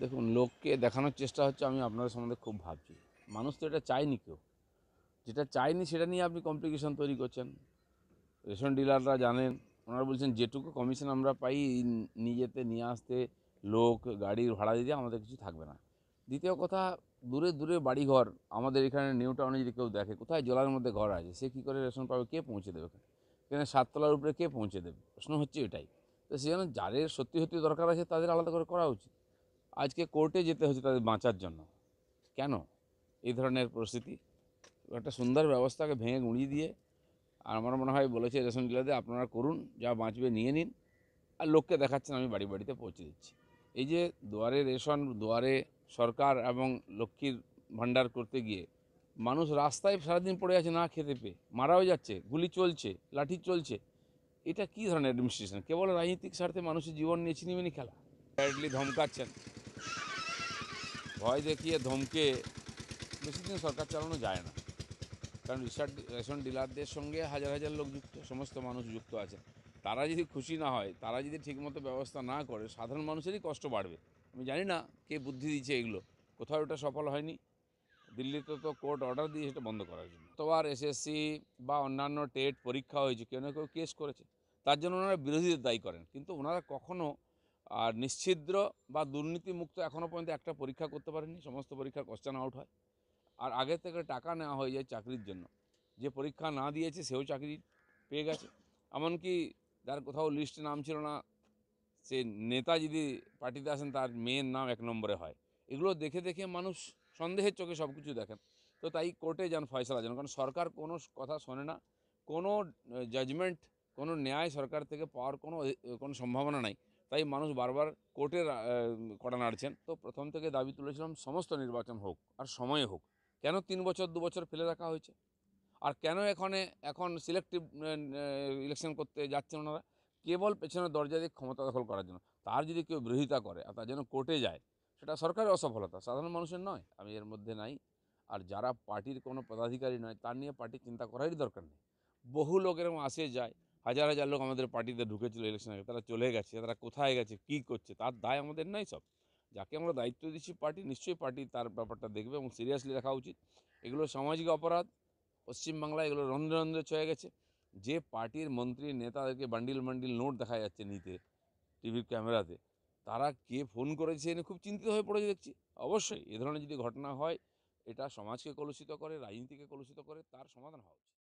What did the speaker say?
দেখুন লোককে দেখানোর চেষ্টা হচ্ছে আমি আপনাদের সম্বন্ধে খুব ভাবছি মানুষ তো এটা চায়নি কেউ যেটা চায়নি সেটা নিয়ে আপনি কমপ্লিকেশন তৈরি করছেন রেশন ডিলাররা জানেন ওনারা বলছেন যেটুকু কমিশন আমরা পাই নিয়ে যেতে নিয়ে আসতে লোক গাড়ির ভাড়া দিতে আমাদের কিছু থাকবে না দ্বিতীয় কথা দূরে দূরে বাড়িঘর আমাদের এখানে নিউ টাউনে যদি কেউ দেখে কোথায় জলার মধ্যে ঘর আছে সে কী করে রেশন পাবে কে পৌঁছে দেবে এখানে সাততলার উপরে কে পৌঁছে দেবে প্রশ্ন হচ্ছে এটাই তো সেজন্য যাদের সত্যি সত্যি দরকার আছে তাদের আলাদা করে করা উচিত আজকে কোর্টে যেতে হচ্ছে তাদের বাঁচার জন্য কেন এই ধরনের পরিস্থিতি একটা সুন্দর ব্যবস্থাকে ভেঙে গুঁড়িয়ে দিয়ে আর আমার মনে হয় বলেছে রেশন ডিলারদের আপনারা করুন যা বাঁচবে নিয়ে নিন আর লোককে দেখাচ্ছেন আমি বাড়ি বাড়িতে পৌঁছে দিচ্ছি এই যে দুয়ারে রেশন দুয়ারে সরকার এবং লক্ষ্মীর ভাণ্ডার করতে গিয়ে মানুষ রাস্তায় সারাদিন পড়ে আছে না খেতে পেয়ে মারাও যাচ্ছে গুলি চলছে লাঠি চলছে এটা কী ধরনের অ্যাডমিনিস্ট্রেশন কেবল রাজনৈতিক স্বার্থে মানুষের জীবন নিয়ে নিমেনি খেলা ধমকাচ্ছেন ভয় দেখিয়ে ধমকে বেশি দিন সরকার চালানো যায় না কারণ রিসার্ট রেশন ডিলারদের সঙ্গে হাজার হাজার লোক যুক্ত সমস্ত মানুষ যুক্ত আছে তারা যদি খুশি না হয় তারা যদি ঠিকমতো ব্যবস্থা না করে সাধারণ মানুষেরই কষ্ট বাড়বে আমি জানি না কে বুদ্ধি দিচ্ছে এগুলো কোথাও ওটা সফল হয়নি দিল্লিতে তো কোর্ট অর্ডার দিয়ে সেটা বন্ধ করার জন্য তোবার এসএসসি বা অন্যান্য টেট পরীক্ষা হয়েছে কেউ না কেউ কেস করেছে তার জন্য ওনারা বিরোধীদের দায়ী করেন কিন্তু ওনারা কখনও আর নিশ্ছিদ্র বা দুর্নীতিমুক্ত এখনও পর্যন্ত একটা পরীক্ষা করতে পারেনি সমস্ত পরীক্ষা কোশ্চেন আউট হয় আর আগে থেকে টাকা নেওয়া হয়ে যায় চাকরির জন্য যে পরীক্ষা না দিয়েছে সেও চাকরি পেয়ে গেছে এমনকি যার কোথাও লিস্টে নাম ছিল না সে নেতা যদি পার্টিতে আসেন তার মেয়ের নাম এক নম্বরে হয় এগুলো দেখে দেখে মানুষ সন্দেহের চোখে সব কিছু দেখেন তো তাই কোর্টে যান ফয়সলা যান কারণ সরকার কোনো কথা শোনে না কোনো জাজমেন্ট কোনো ন্যায় সরকার থেকে পাওয়ার কোনো কোনো সম্ভাবনা নাই তাই মানুষ বারবার কোর্টের কড়া নাড়ছেন তো প্রথম থেকে দাবি তুলেছিলাম সমস্ত নির্বাচন হোক আর সময়ে হোক কেন তিন বছর দু বছর ফেলে রাখা হয়েছে আর কেন এখানে এখন সিলেক্টিভ ইলেকশন করতে যাচ্ছেন ওনারা কেবল পেছনের দরজা দিয়ে ক্ষমতা দখল করার জন্য তার যদি কেউ বিরোধিতা করে আর তার যেন কোর্টে যায় সেটা সরকারের অসফলতা সাধারণ মানুষের নয় আমি এর মধ্যে নাই আর যারা পার্টির কোনো পদাধিকারী নয় তার নিয়ে পার্টি চিন্তা করারই দরকার নেই বহু লোক এরকম আসে যায় হাজার হাজার লোক আমাদের পার্টিতে ঢুকেছিল ইলেকশন আগে তারা চলে গেছে তারা কোথায় গেছে কী করছে তার দায় আমাদের নাই সব যাকে আমরা দায়িত্ব দিচ্ছি পার্টি নিশ্চয়ই পার্টি তার ব্যাপারটা দেখবে এবং সিরিয়াসলি রাখা উচিত এগুলো সামাজিক অপরাধ পশ্চিমবাংলায় এগুলো রন্ধ্রে রন্ধ্রে ছয়ে গেছে যে পার্টির মন্ত্রী নেতাদেরকে বান্ডিল বান্ডিল নোট দেখা যাচ্ছে নিতে টিভির ক্যামেরাতে তারা কে ফোন করেছে এনে খুব চিন্তিত হয়ে পড়েছে দেখছি অবশ্যই এ ধরনের যদি ঘটনা হয় এটা সমাজকে কলুষিত করে রাজনীতিকে কলুষিত করে তার সমাধান হওয়া উচিত